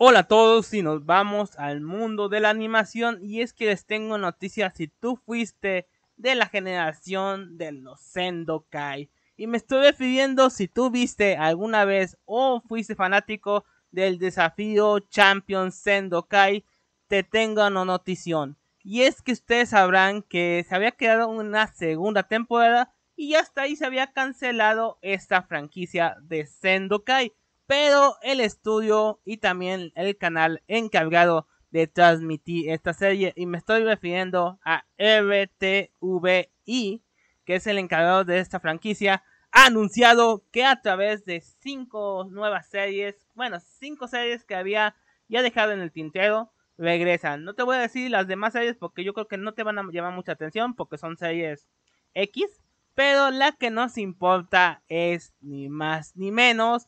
Hola a todos y nos vamos al mundo de la animación y es que les tengo noticias si tú fuiste de la generación de los Sendokai y me estoy refiriendo si tú viste alguna vez o fuiste fanático del desafío Champion Sendokai te tengo una notición y es que ustedes sabrán que se había quedado una segunda temporada y hasta ahí se había cancelado esta franquicia de Sendokai pero el estudio y también el canal encargado de transmitir esta serie. Y me estoy refiriendo a RTVI, que es el encargado de esta franquicia. Ha anunciado que a través de cinco nuevas series, bueno, cinco series que había ya dejado en el tintero, regresan. No te voy a decir las demás series porque yo creo que no te van a llamar mucha atención porque son series X. Pero la que nos importa es ni más ni menos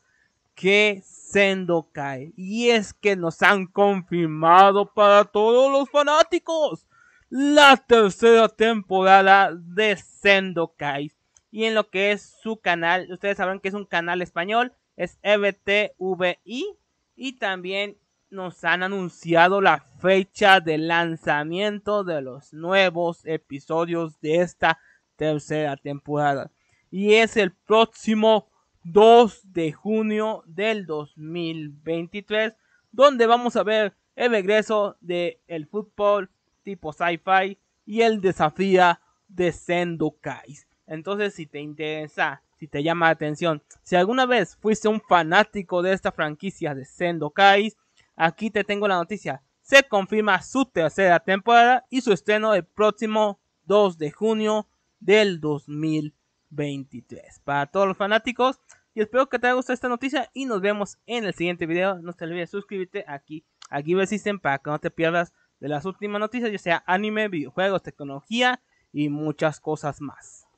que Sendo Y es que nos han confirmado para todos los fanáticos la tercera temporada de Sendo Y en lo que es su canal, ustedes saben que es un canal español, es EBTVI. Y también nos han anunciado la fecha de lanzamiento de los nuevos episodios de esta tercera temporada. Y es el próximo 2 de junio del 2023, donde vamos a ver el regreso del el fútbol tipo sci-fi y el desafío de Sendokais. Entonces, si te interesa, si te llama la atención, si alguna vez fuiste un fanático de esta franquicia de Sendokais aquí te tengo la noticia. Se confirma su tercera temporada y su estreno el próximo 2 de junio del 2023. 23. Para todos los fanáticos, y espero que te haya gustado esta noticia y nos vemos en el siguiente video. No te olvides suscribirte aquí a Giver System para que no te pierdas de las últimas noticias, ya sea anime, videojuegos, tecnología y muchas cosas más.